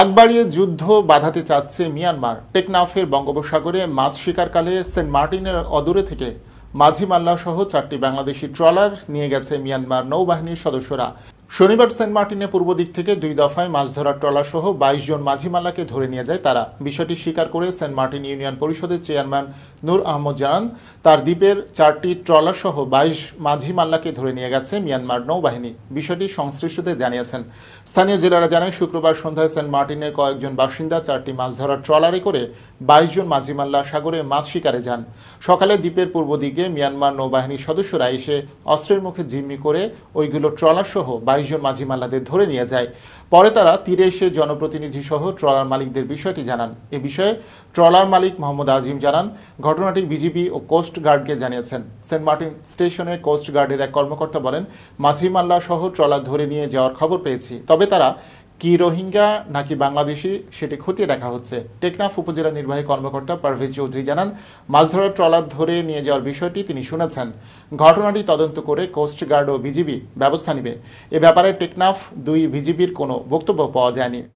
আগবাড়িয়ে যুদ্ধ বাধাতে চাচ্ছে মিয়ানমার টেকনাফের বঙ্গোপসাগরে মাছ শিকারকালে সেন্ট মার্টিনের অদূরে থেকে মাঝিমাল্লা সহ চারটি বাংলাদেশি ট্রলার নিয়ে গেছে মিয়ানমার নৌবাহিনীর সদস্যরা শনিবার সেন্ট মার্টিনে পূর্ব দিক থেকে দুই দফায় মাছ ধরার সহ বাইশ জন মাঝিমালাকে ধরে নিয়ে যায় তারা বিষয়টি স্বীকার করে সেন্ট মার্টিন ইউনিয়ন পরিষদের চেয়ারম্যান নূর আহমদ জানান তার দ্বীপের চারটি সহ বাইশ মাঝিমাল্লাকে ধরে নিয়ে গেছে মিয়ানমার নৌবাহিনী বিষয়টি সংশ্লিষ্টদের জানিয়েছেন স্থানীয় জেলারা জানায় শুক্রবার সন্ধ্যায় সেন্ট মার্টিনের কয়েকজন বাসিন্দা চারটি মাছ ধরার ট্রলারে করে বাইশ জন মাঝিমাল্লা সাগরে মাছ শিকারে যান সকালে দ্বীপের পূর্ব দিকে মিয়ানমার নৌবাহিনীর সদস্যরা এসে অস্ত্রের মুখে জিম্মি করে ওইগুলো ট্রলারসহ 22 জন মাঝি মাল্লাদের ধরে নিয়ে যায় পরে তারা তীরে এসে জনপ্রতিনিধি সহ ট্রলার মালিকদের বিষয়টি জানান এ বিষয়ে ট্রলার মালিক মোহাম্মদ আজিম জানান ঘটনাটি বিজিবি ও কোস্ট গার্ডকে জানিয়েছেন সেন্ট মার্টিন স্টেশনের কোস্ট গার্ডের এক কর্মকর্তা বলেন মাঝি মাল্লা সহ ট্রলার ধরে নিয়ে যাওয়ার খবর পেয়েছি তবে তারা কি রোহিঙ্গা নাকি বাংলাদেশি সেটি খতিয়ে দেখা হচ্ছে টেকনাফ উপজেলা নির্বাহী কর্মকর্তা পারভেজ চৌধুরী জানান মাছ ধরার ট্রলার ধরে নিয়ে যাওয়ার বিষয়টি তিনি শুনেছেন ঘটনাটি তদন্ত করে কোস্টগার্ড ও বিজিবি ব্যবস্থা নেবে এ ব্যাপারে টেকনাফ দুই বিজিবির কোনো বক্তব্য পাওয়া যায়নি